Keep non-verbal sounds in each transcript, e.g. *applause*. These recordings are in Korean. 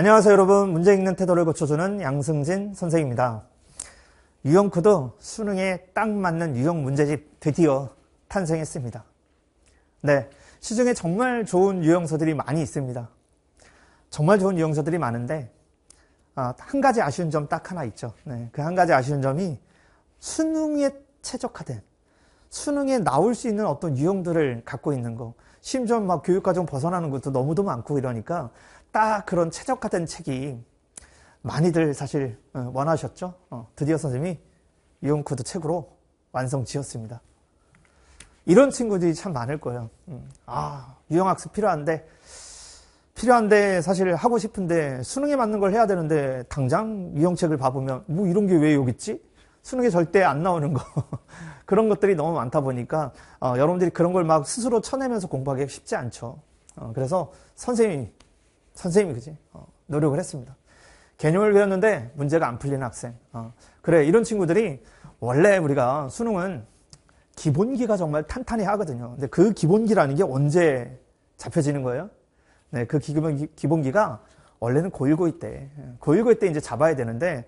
안녕하세요 여러분 문제 읽는 태도를 고쳐주는 양승진 선생입니다 유형코드 수능에 딱 맞는 유형 문제집 드디어 탄생했습니다 네 시중에 정말 좋은 유형서들이 많이 있습니다 정말 좋은 유형서들이 많은데 아, 한 가지 아쉬운 점 딱 하나 있죠 네, 그 한 가지 아쉬운 점이 수능에 최적화된 수능에 나올 수 있는 어떤 유형들을 갖고 있는 거 심지어 막 교육과정 벗어나는 것도 너무도 많고 이러니까 딱 그런 최적 화된 책이 많이들 사실 어, 원하셨죠. 어, 드디어 선생님이 이용쿠드 책으로 완성 지었습니다. 이런 친구들이 참 많을 거예요. 음. 아, 유형학습 필요한데, 필요한데 사실 하고 싶은데 수능에 맞는 걸 해야 되는데 당장 유형책을 봐보면 뭐 이런 게 왜 여기 있지? 수능에 절대 안 나오는 거. *laughs* 그런 것들이 너무 많다 보니까 어, 여러분들이 그런 걸 막 스스로 쳐내면서 공부하기 쉽지 않죠. 어, 그래서 선생님이 선생님이 그지 어, 노력을 했습니다. 개념을 배웠는데 문제가 안 풀리는 학생. 어, 그래 이런 친구들이 원래 우리가 수능은 기본기가 정말 탄탄히 하거든요. 근데 그 기본기라는 게 언제 잡혀지는 거예요? 네, 그 기본, 기본기가 원래는 고1고2 때, 예, 고1고2 때 이제 잡아야 되는데,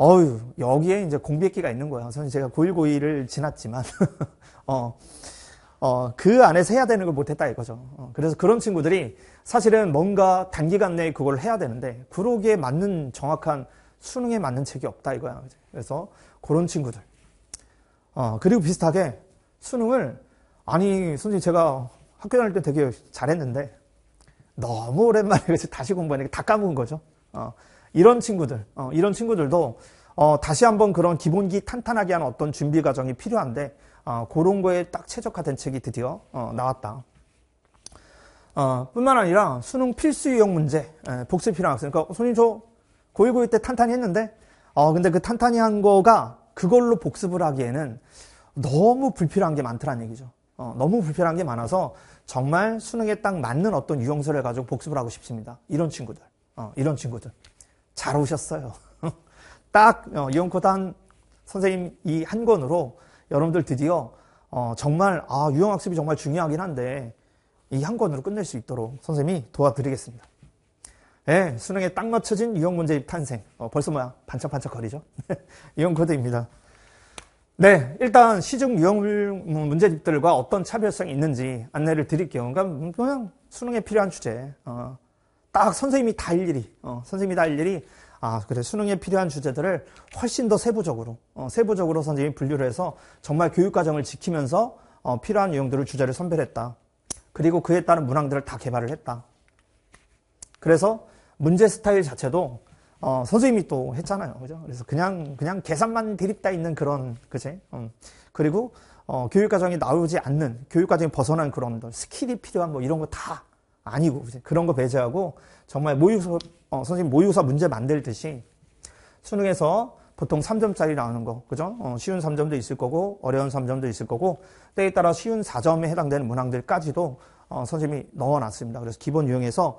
어유 여기에 이제 공백기가 있는 거야. 저는 제가 고1고2를 지났지만, *laughs* 어, 어, 그 안에서 해야 되는 걸 못했다 이거죠. 어, 그래서 그런 친구들이 사실은 뭔가 단기간 내에 그걸 해야 되는데 구러기에 맞는 정확한 수능에 맞는 책이 없다 이거야. 그래서 그런 친구들. 어, 그리고 비슷하게 수능을 아니 선생님 제가 학교 다닐 때 되게 잘했는데 너무 오랜만에 *laughs* 그래서 다시 공부하니까 다 까먹은 거죠. 어, 이런 친구들, 어, 이런 친구들도 어, 다시 한번 그런 기본기 탄탄하게 하는 어떤 준비 과정이 필요한데 어, 그런 거에 딱 최적화된 책이 드디어 어, 나왔다. 어, 뿐만 아니라 수능 필수 유형 문제 예, 복습 필요한 학생. 그러니까 손님 저 고1고1 때 탄탄히 했는데 어, 근데 그 탄탄히 한 거가 그걸로 복습을 하기에는 너무 불필요한 게 많더란 얘기죠. 어, 너무 불필요한 게 많아서 정말 수능에 딱 맞는 어떤 유형서를 가지고 복습을 하고 싶습니다. 이런 친구들. 어, 이런 친구들. 잘 오셨어요. *laughs* 딱 어, 이용코단 선생님 이 한 권으로 여러분들 드디어 어, 정말 아, 유형학습이 정말 중요하긴 한데 이 한 권으로 끝낼 수 있도록 선생님이 도와드리겠습니다. 예, 수능에 딱 맞춰진 유형 문제집 탄생. 어, 벌써 뭐야? 반짝반짝 거리죠? 유형 *laughs* 코드입니다. 네, 일단 시중 유형 문제집들과 어떤 차별성이 있는지 안내를 드릴게요. 그러니까 그냥 수능에 필요한 주제. 어, 딱 선생님이 다 할 일이, 어, 선생님이 다 할 일이 아, 그래. 수능에 필요한 주제들을 훨씬 더 세부적으로, 어, 세부적으로 선생님이 분류를 해서 정말 교육과정을 지키면서 어, 필요한 유형들을 주제를 선별했다. 그리고 그에 따른 문항들을 다 개발을 했다. 그래서 문제 스타일 자체도 어, 선생님이 또 했잖아요. 그죠? 그래서 그냥, 그냥 계산만 대립다 있는 그런, 그제? 음. 그리고, 어, 교육과정이 나오지 않는, 교육과정이 벗어난 그런 스킬이 필요한 뭐 이런 거다 아니고 그런 거 배제하고 정말 모의고사 어, 선생님 모의고사 문제 만들듯이 수능에서 보통 3점짜리 나오는 거, 그죠? 어, 쉬운 3점도 있을 거고, 어려운 3점도 있을 거고, 때에 따라 쉬운 4점에 해당되는 문항들까지도 어, 선생님이 넣어놨습니다. 그래서 기본 유형에서,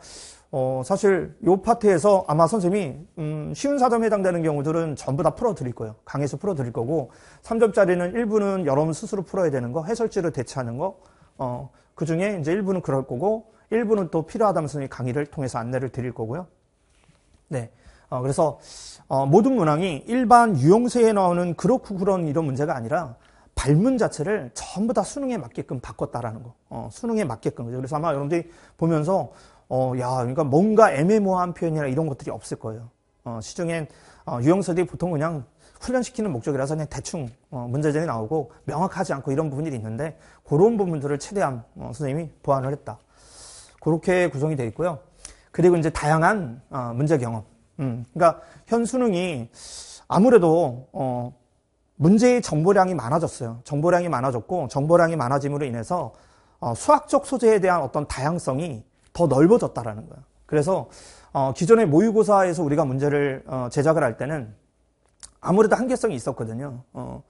어, 사실 요 파트에서 아마 선생님이, 음, 쉬운 4점에 해당되는 경우들은 전부 다 풀어드릴 거예요. 강의에서 풀어드릴 거고, 3점짜리는 일부는 여러분 스스로 풀어야 되는 거, 해설지를 대체하는 거, 어, 그 중에 이제 일부는 그럴 거고, 일부는 또 필요하다면 선생님 강의를 통해서 안내를 드릴 거고요. 네. 어, 그래서 어, 모든 문항이 일반 유형세에 나오는 그렇고 그런 이런 문제가 아니라 발문 자체를 전부 다 수능에 맞게끔 바꿨다라는 거. 어, 수능에 맞게끔. 그죠? 그래서 아마 여러분들이 보면서 어, 야, 그러니까 뭔가 애매모호한 표현이나 이런 것들이 없을 거예요. 어, 시중엔 어, 유형서들이 보통 그냥 훈련시키는 목적이라서 그냥 대충 어, 문제점이 나오고 명확하지 않고 이런 부분들이 있는데 그런 부분들을 최대한 어, 선생님이 보완을 했다. 그렇게 구성이 되어 있고요. 그리고 이제 다양한 어, 문제 경험. 음, 그러니까 현 수능이 아무래도 어, 문제의 정보량이 많아졌어요. 정보량이 많아졌고 정보량이 많아짐으로 인해서 어, 수학적 소재에 대한 어떤 다양성이 더 넓어졌다라는 거예요. 그래서 어, 기존의 모의고사에서 우리가 문제를 어, 제작을 할 때는 아무래도 한계성이 있었거든요. 어,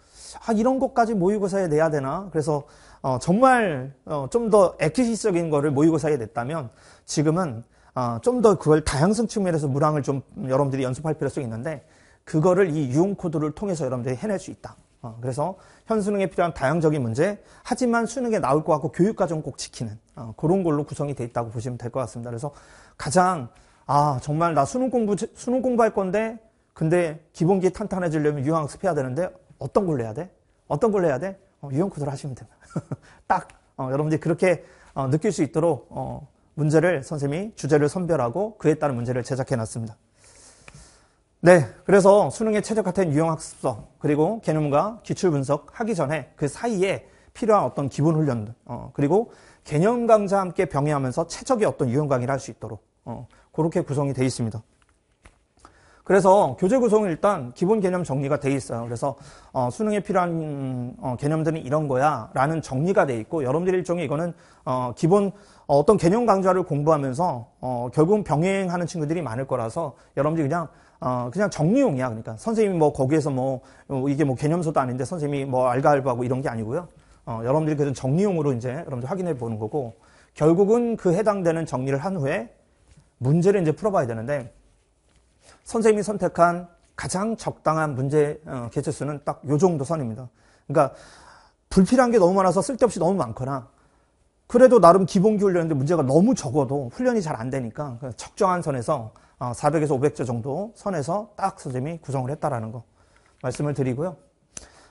아 이런 것까지 모의고사에 내야 되나? 그래서 어, 정말 어, 좀더 액티시적인 거를 모의고사에 냈다면 지금은 어, 좀더 그걸 다양성 측면에서 문항을 좀 여러분들이 연습할 필요성이 있는데 그거를 이 유흥 코드를 통해서 여러분들이 해낼 수 있다. 어, 그래서 현수능에 필요한 다양적인 문제 하지만 수능에 나올 것 같고 교육과정 꼭 지키는 어, 그런 걸로 구성이 돼 있다고 보시면 될 것 같습니다. 그래서 가장 아 정말 나 수능 공부 수능 공부할 건데 근데 기본기 탄탄해지려면 유형학습해야 되는데 어떤 걸로 해야 돼? 어떤 걸로 해야 돼? 어, 유형코드를 하시면 됩니다. *laughs* 딱 어, 여러분들이 그렇게 어, 느낄 수 있도록 문제를 선생님이 주제를 선별하고 그에 따른 문제를 제작해 놨습니다. 네, 그래서 수능에 최적화된 유형학습성 그리고 개념과 기출 분석 하기 전에 그 사이에 필요한 어떤 기본 훈련 어, 그리고 개념 강좌 함께 병행하면서 최적의 어떤 유형 강의를 할 수 있도록 어, 그렇게 구성이 되어 있습니다. 그래서 교재 구성은 일단 기본 개념 정리가 돼 있어요. 그래서 어, 수능에 필요한 음, 어, 개념들은 이런 거야 라는 정리가 돼 있고 여러분들이 일종의 이거는 어, 기본 어, 어떤 개념 강좌를 공부하면서 어, 결국 은 병행하는 친구들이 많을 거라서 여러분들이 그냥 어, 그냥 정리용이야. 그러니까 선생님이 뭐 거기에서 뭐 어, 이게 뭐 개념서도 아닌데 선생님이 뭐알알바하고 이런 게 아니고요. 어, 여러분들이 그런 정리용으로 이제 여러분들 확인해 보는 거고 결국은 그 해당되는 정리를 한 후에 문제를 이제 풀어봐야 되는데 선생님이 선택한 가장 적당한 문제 어, 개체수는 딱 요 정도 선입니다. 그러니까 불필요한 게 너무 많아서 쓸데없이 너무 많거나 그래도 나름 기본기 훈련인데 문제가 너무 적어도 훈련이 잘 안 되니까 그 적정한 선에서 400에서 어, 500자 정도 선에서 딱 선생님이 구성을 했다라는 거 말씀을 드리고요.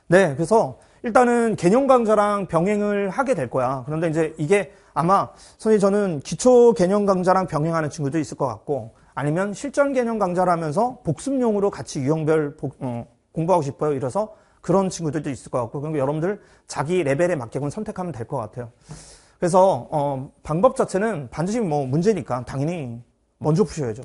네, 그래서 일단은 개념 강좌랑 병행을 하게 될 거야. 그런데 이제 이게 아마 선생님 저는 기초 개념 강좌랑 병행하는 친구도 있을 것 같고 아니면 실전 개념 강좌라면서 복습용으로 같이 유형별 복, 어, 공부하고 싶어요. 이래서 그런 친구들도 있을 것 같고 그러니까 여러분들 자기 레벨에 맞게끔 선택하면 될 것 같아요. 그래서 어, 방법 자체는 반드시 뭐 문제니까 당연히 먼저 푸셔야죠.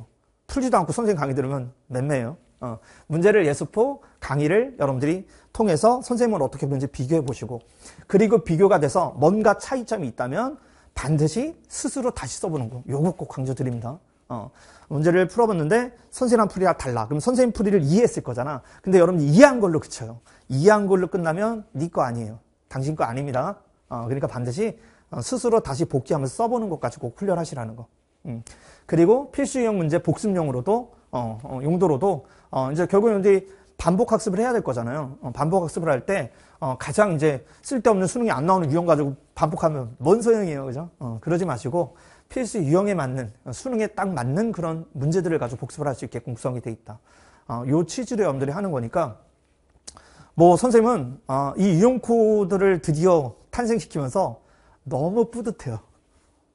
풀지도 않고 선생님 강의 들으면 맴매예요 어, 문제를 예습포 강의를 여러분들이 통해서 선생님을 어떻게 보는지 비교해 보시고 그리고 비교가 돼서 뭔가 차이점이 있다면 반드시 스스로 다시 써보는 거 요거 꼭 강조드립니다. 어, 문제를 풀어봤는데 선생님 풀이랑 달라. 그럼 선생님 풀이를 이해했을 거잖아. 근데 여러분이 이해한 걸로 그쳐요. 이해한 걸로 끝나면 네거 아니에요. 당신 거 아닙니다. 어, 그러니까 반드시 어, 스스로 다시 복귀하면서 써보는 것까지 꼭 훈련하시라는 거. 음. 그리고 필수형 문제 복습용으로도 어, 어, 용도로도 어, 이제 결국 은 이제 반복 학습을 해야 될 거잖아요. 어, 반복 학습을 할때 어, 가장 이제 쓸데없는 수능이 안 나오는 유형 가지고 반복하면 뭔 소용이에요, 그죠? 어, 그러지 마시고 필수 유형에 맞는 수능에 딱 맞는 그런 문제들을 가지고 복습을 할 수 있게끔 구성이 돼 있다. 어, 요취지로 여러분들이 하는 거니까 뭐 선생님은 어, 이 유형 코드를 드디어 탄생시키면서 너무 뿌듯해요.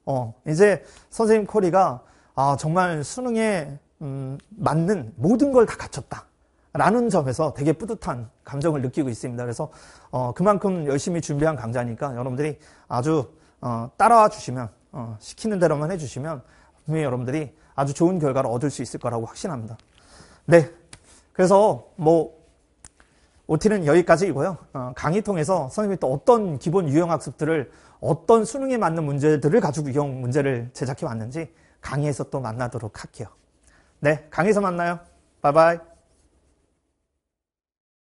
어, 이제 선생님 코리가 아, 정말 수능에 음, 맞는 모든 걸 다 갖췄다. 라는 점에서 되게 뿌듯한 감정을 느끼고 있습니다. 그래서 어, 그만큼 열심히 준비한 강좌니까 여러분들이 아주 어, 따라와 주시면 어, 시키는 대로만 해주시면 분명히 여러분들이 아주 좋은 결과를 얻을 수 있을 거라고 확신합니다. 네. 그래서 뭐 OT는 여기까지이고요. 어, 강의 통해서 선생님이 또 어떤 기본 유형 학습들을 어떤 수능에 맞는 문제들을 가지고 유형 문제를 제작해 왔는지 강의에서 또 만나도록 할게요. 네, 강의에서 만나요. 바이바이.